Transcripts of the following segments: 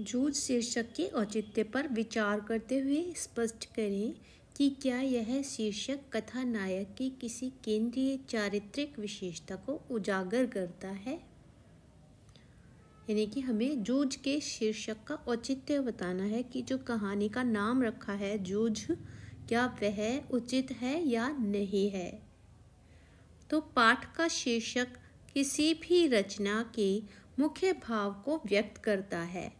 जूझ शीर्षक के औचित्य पर विचार करते हुए स्पष्ट करें कि क्या यह शीर्षक कथानायक की किसी केंद्रीय चारित्रिक विशेषता को उजागर करता है यानी कि हमें जूझ के शीर्षक का औचित्य बताना है कि जो कहानी का नाम रखा है जूझ क्या वह उचित है या नहीं है तो पाठ का शीर्षक किसी भी रचना के मुख्य भाव को व्यक्त करता है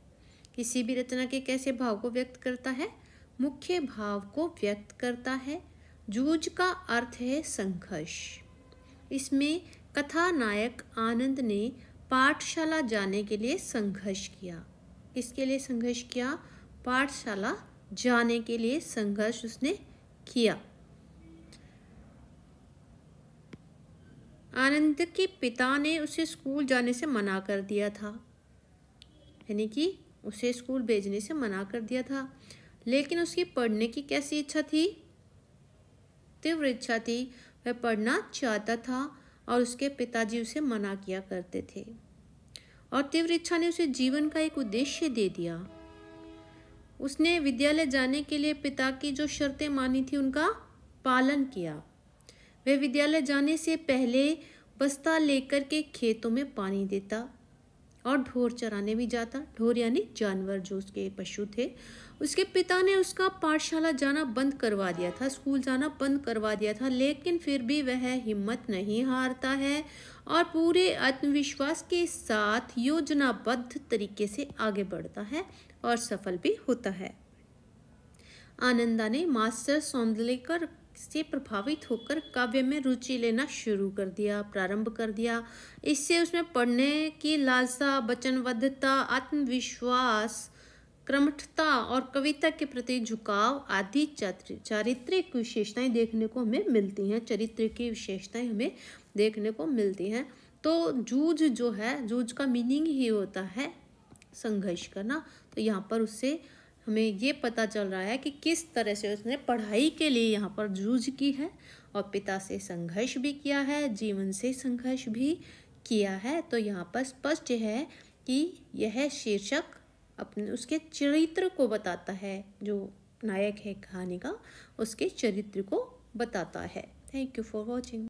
किसी भी रचना के कैसे भाव को व्यक्त करता है मुख्य भाव को व्यक्त करता है जूझ का अर्थ है संघर्ष इसमें कथानायक आनंद ने पाठशाला जाने के लिए संघर्ष किया किसके लिए संघर्ष किया पाठशाला जाने के लिए संघर्ष उसने किया आनंद के पिता ने उसे स्कूल जाने से मना कर दिया था यानी कि उसे स्कूल भेजने से मना कर दिया था लेकिन उसकी पढ़ने की कैसी इच्छा थी तीव्र इच्छा थी वह पढ़ना चाहता था और उसके पिताजी उसे मना किया करते थे और तीव्र इच्छा ने उसे जीवन का एक उद्देश्य दे दिया उसने विद्यालय जाने के लिए पिता की जो शर्तें मानी थी उनका पालन किया वह विद्यालय जाने से पहले बस्ता लेकर के खेतों में पानी देता और ढोर चराने भी जाता ढोर यानी जानवर जो उसके पशु थे उसके पिता ने उसका पाठशाला जाना बंद करवा दिया था स्कूल जाना बंद करवा दिया था लेकिन फिर भी वह हिम्मत नहीं हारता है और पूरे आत्मविश्वास के साथ योजनाबद्ध तरीके से आगे बढ़ता है और सफल भी होता है आनंदा ने मास्टर सौंदलेकर से प्रभावित होकर काव्य में रुचि लेना शुरू कर दिया प्रारंभ कर दिया इससे उसमें पढ़ने की लालसा वचनबद्धता आत्मविश्वास क्रमठता और कविता के प्रति झुकाव आदि चारित्रिक विशेषताएं देखने को हमें मिलती हैं चरित्र की विशेषताएं हमें देखने को मिलती हैं तो जूझ जो है जूझ का मीनिंग ही होता है संघर्ष करना तो यहाँ पर उससे हमें ये पता चल रहा है कि किस तरह से उसने पढ़ाई के लिए यहाँ पर जूझ की है और पिता से संघर्ष भी किया है जीवन से संघर्ष भी किया है तो यहाँ पर स्पष्ट है कि यह शीर्षक अपने उसके चरित्र को बताता है जो नायक है कहानी का उसके चरित्र को बताता है थैंक यू फॉर वॉचिंग